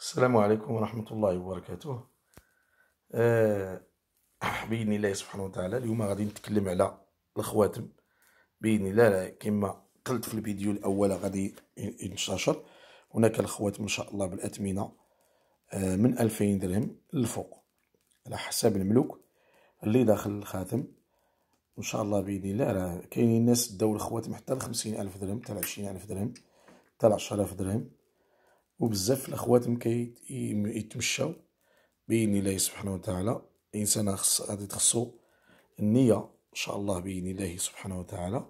السلام عليكم ورحمة الله وبركاته آه بإذن الله سبحانه وتعالى اليوم غادي نتكلم على الخواتم بإذن الله كما قلت في الفيديو الأول غادي ينتشر هناك الخواتم إن شاء الله بالأثمنة آه من ألفين درهم للفوق على حساب الملوك اللي داخل الخاتم إن شاء الله بإذن الله راه كاينين ناس داو الخواتم حتى لخمسين ألف درهم حتى لعشرين ألف درهم حتى لعشرة ألف درهم وبزاف الاخوات مكي يتمشاو باذن الله سبحانه وتعالى الانسان خص غادي تخصو النيه ان شاء الله باذن الله سبحانه وتعالى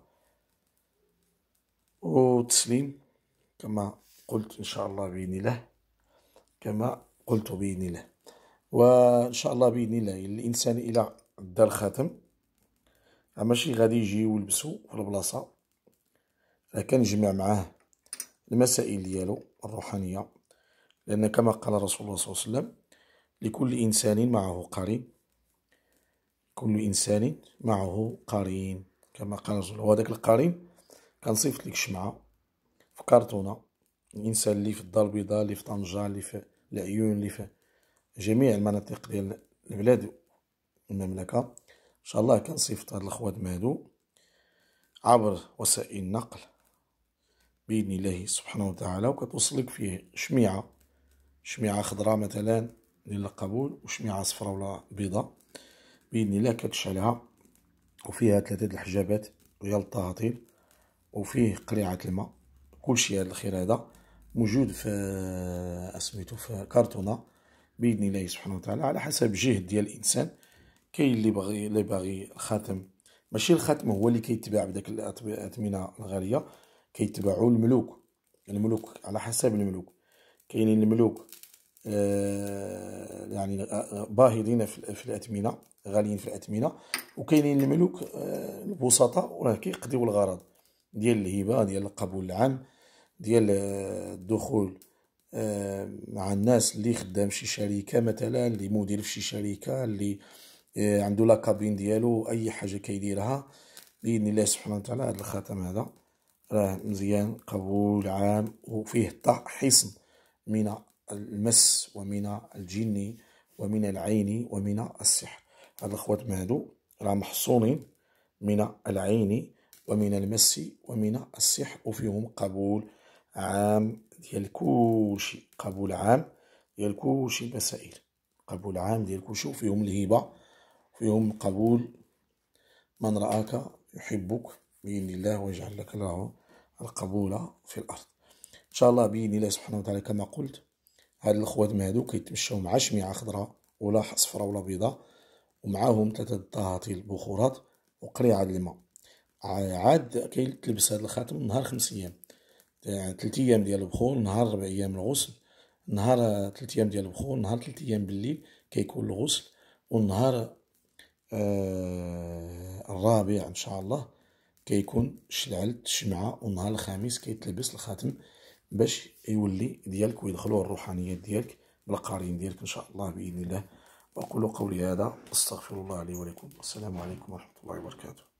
وتسليم كما قلت ان شاء الله باذن الله كما قلت باذن الله وان شاء الله باذن الله الانسان الى دار خاتم ماشي غادي يجيو يلبسو في البلاصه كنجمع معاه المسائل ديالو الروحانية لأن كما قال رسول الله صلى الله عليه وسلم لكل إنسان معه قرين كل إنسان معه قرين كما قال رسول الله وهذاك القرين كان صيفط لك شمعة في كارتونة الإنسان اللي في الدار البيضاء اللي في طنجة اللي في العيون اللي في جميع المناطق ديال البلاد المملكة إن شاء الله كنصيفط هاد الخوات مهدو عبر وسائل النقل بإذن الله سبحانه وتعالى وكتوصلك فيه شميعة شميعة خضراء مثلا للقبول وشميعة صفراء ولا بيضاء بإذن الله كتشعلها وفيها ثلاثة الحجابات ديال الطهاطيل وفيه قريعة الماء كلشي هذا الخير هذا موجود في اسميتو آه، في كارتونه باذن الله سبحانه وتعالى على حسب جهد ديال الانسان كاين اللي باغي اللي باغي الخاتم ماشي الخاتم هو اللي كيتباع بداك الاثمنه الغاليه كيتبعوا الملوك يعني الملوك على حسب الملوك كاينين الملوك آه يعني آه، باهظين في الأثمنة غاليين في الأثمنة وكاينين الملوك آه البسطاء راه كيقضيو الغرض ديال الهبة ديال القبول العام ديال آه، الدخول آه مع الناس اللي خدام شي شركة مثلا اللي مدير في شي شركة اللي آه، عنده لاكابين ديالو أي حاجة كيديرها بإذن الله سبحانه وتعالى هذا الخاتم هذا راه مزيان قبول عام وفيه حصن من المس ومن الجن ومن العين ومن السحر هاد الأخوات هادو راه محصونين من العين ومن المس ومن السحر وفيهم قبول عام ديال كلشي قبول عام ديال كلشي المسائل قبول عام ديال كلشي وفيهم الهبة فيهم قبول من رآك يحبك بإذن الله ويجعل لك الله القبول في الأرض إن شاء الله بإذن الله سبحانه وتعالى كما قلت هاد الخوات ما هادو كيتمشاو مع شميعة خضراء ولا صفراء ولا بيضاء ومعاهم ثلاثة الطهاطي البخورات وقريعة الماء عاد تلبس هاد الخاتم نهار خمس أيام يعني أيام ديال البخور نهار ربع أيام الغسل نهار تلت أيام ديال البخور نهار تلت أيام بالليل كيكون الغسل والنهار آه الرابع إن شاء الله كيكون شلعلت الشمعة ونهار الخامس كيتلبس الخاتم باش يولي ديالك ويدخلوا الروحانيات ديالك بالقارين ديالك ان شاء الله باذن الله واقول قولي هذا استغفر الله لي ولكم والسلام عليكم ورحمه الله وبركاته